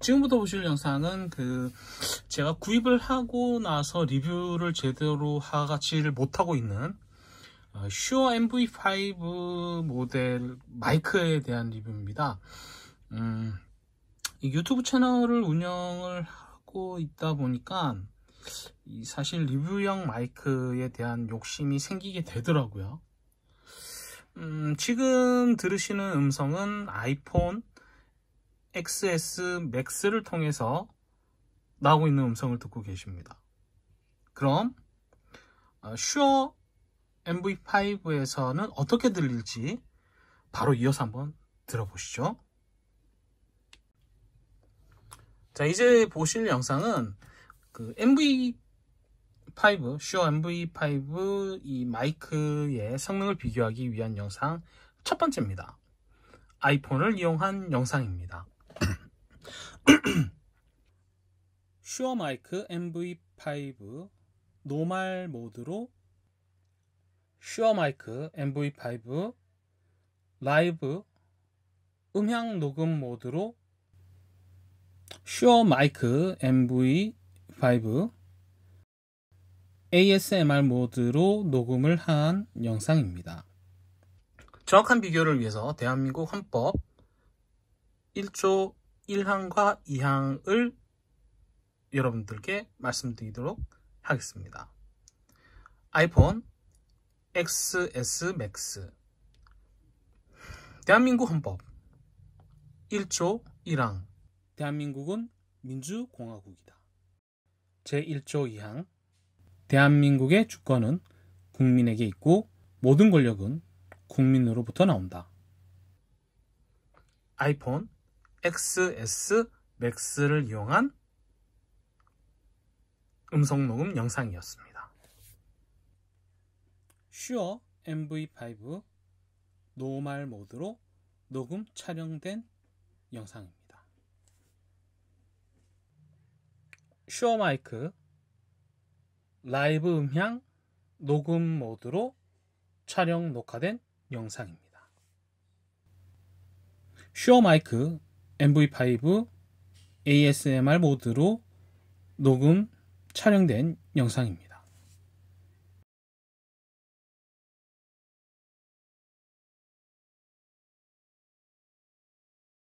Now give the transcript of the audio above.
지금부터 보실 영상은 그 제가 구입을 하고 나서 리뷰를 제대로 하지를 못하고 있는 어, 슈어 MV5 모델 마이크에 대한 리뷰입니다. 음, 유튜브 채널을 운영을 하고 있다 보니까 사실 리뷰형 마이크에 대한 욕심이 생기게 되더라고요. 음, 지금 들으시는 음성은 아이폰 XS Max를 통해서 나오고 있는 음성을 듣고 계십니다. 그럼 어, Shure MV5에서는 어떻게 들릴지 바로 이어서 한번 들어보시죠. 자 이제 보실 영상은 그 MV5, Shure MV5 이 마이크의 성능을 비교하기 위한 영상 첫 번째입니다. 아이폰을 이용한 영상입니다. 슈어 마이크 MV5 노말 모드로 슈어 마이크 MV5 라이브 음향 녹음 모드로 슈어 마이크 MV5 ASMR 모드로 녹음을 한 영상입니다. 정확한 비교를 위해서 대한민국 헌법 1조 1항과 2항을 여러분들께 말씀드리도록 하겠습니다. 아이폰 XS Max 대한민국 헌법 1조 1항 대한민국은 민주공화국이다. 제1조 2항 대한민국의 주권은 국민에게 있고 모든 권력은 국민으로부터 나온다. 아이폰 XS m a x 를 이용한 음성 녹음 영상이었습니다. 슈어 MV5 노말 모드로 녹음 촬영된 영상입니다. 슈어 마이크 라이브 음향 녹음 모드로 촬영 녹화된 영상입니다. 슈어 마이크 MV5 ASMR 모드로 녹음 촬영된 영상입니다.